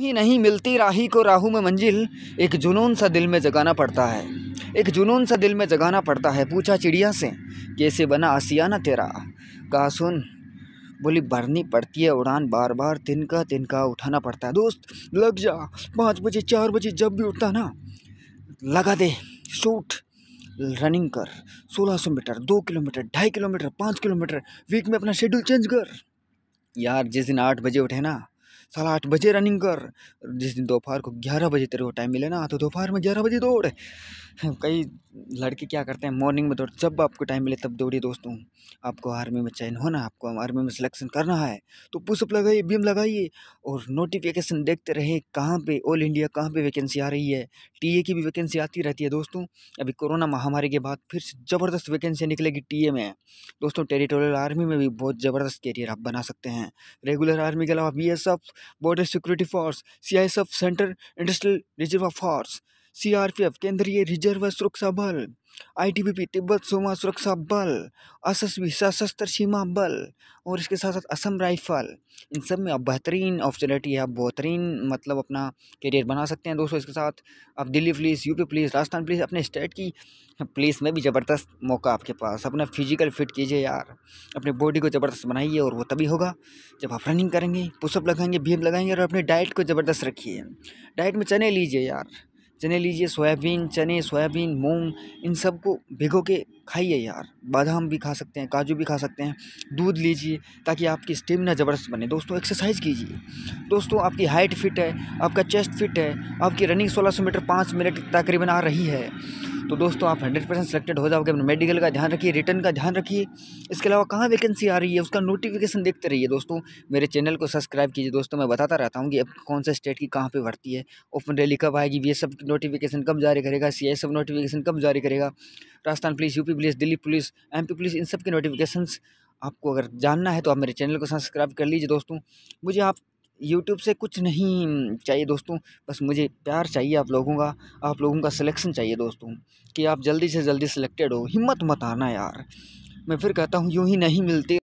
ही नहीं मिलती राही को राहू में मंजिल एक जुनून सा दिल में जगाना पड़ता है एक जुनून सा दिल में जगाना पड़ता है पूछा चिड़िया से कैसे बना आसियाना तेरा कहा सुन बोली भरनी पड़ती है उड़ान बार बार तिनका तिनका उठाना पड़ता है दोस्त लग जा पाँच बजे चार बजे जब भी उठता ना लगा दे शूट रनिंग कर सोलह सौ मीटर दो किलोमीटर ढाई किलोमीटर पाँच किलोमीटर वीक में अपना शेड्यूल चेंज कर यार जिस दिन आठ बजे उठे ना साला आठ बजे रनिंग कर जिस दिन दोपहर को ग्यारह बजे तेरे को टाइम मिले ना तो दोपहर में ग्यारह बजे दौड़ कई लड़के क्या करते हैं मॉर्निंग में दौड़ जब आपको टाइम मिले तब दौड़िए दोस्तों आपको आर्मी में चयन होना आपको आर्मी में सिलेक्शन करना है तो पुशअप लगाइए बीम लगाइए और नोटिफिकेशन देखते रहे कहाँ पर ऑल इंडिया कहाँ पर वैकेंसी आ रही है टी की भी वैकेंसी आती रहती है दोस्तों अभी कोरोना महामारी के बाद फिर से ज़बरदस्त वैकेंसी निकलेगी टी में दोस्तों टेरिटोरियल आर्मी में भी बहुत ज़बरदस्त कैरियर आप बना सकते हैं रेगुलर आर्मी के अलावा B S F Border Security Force, CISF Centre, Industrial Reserve Force. CRPF केंद्रीय रिजर्व सुरक्षा बल आईटीबीपी तिब्बत सीमा सुरक्षा बल असस्वी सशस्त्र सीमा बल और इसके साथ साथ असम राइफल इन सब में आप बेहतरीन अपॉर्चुनिटी है आप बेहतरीन मतलब अपना करियर बना सकते हैं दोस्तों इसके साथ आप Delhi police UP police Rajasthan police अपने स्टेट की पुलिस में भी ज़बरदस्त मौका आपके पास अपना फिजिकल फिट कीजिए यार अपने बॉडी को ज़बरदस्त बनाइए और वो तभी होगा जब आप रनिंग करेंगे पुशअप लगाएंगे भीम लगाएंगे और अपने डाइट को ज़बरदस्त रखिए डाइट में चने लीजिए यार चने लीजिए सोयाबीन चने सोयाबीन मूंग इन सब को भिगो के खाइए यार बादाम भी खा सकते हैं काजू भी खा सकते हैं दूध लीजिए ताकि आपकी स्टेमिना ज़बरदस्त बने दोस्तों एक्सरसाइज कीजिए दोस्तों आपकी हाइट फिट है आपका चेस्ट फिट है आपकी रनिंग 1600 मीटर पाँच मिनट तकरीबन आ रही है तो दोस्तों आप हंड्रेड परसेंट सेलेक्टेड हो जाओगे अपने मेडिकल का ध्यान रखिए रिटर्न का ध्यान रखिए इसके अलावा कहाँ वैकेंसी आ रही है उसका नोटिफिकेशन देखते रहिए दोस्तों मेरे चैनल को सब्सक्राइब कीजिए दोस्तों मैं बताता रहता हूँ कि अब कौन से स्टेट की कहाँ पर भर्ती है ओपन रैली कब आएगी ये सब नोटिफिकेशन कब जारी करेगा सी सब नोटिफिकेशन कब जारी करेगा Rajasthan police UP police Delhi police एम पुलिस इन सब के नोटिफिकेशन आपको अगर जानना है तो आप मेरे चैनल को सब्सक्राइब कर लीजिए दोस्तों मुझे आप यूट्यूब से कुछ नहीं चाहिए दोस्तों बस मुझे प्यार चाहिए आप लोगों का आप लोगों का सिलेक्शन चाहिए दोस्तों कि आप जल्दी से जल्दी सिलेक्टेड हो हिम्मत मत आना यार मैं फिर कहता हूँ यूँ ही नहीं मिलती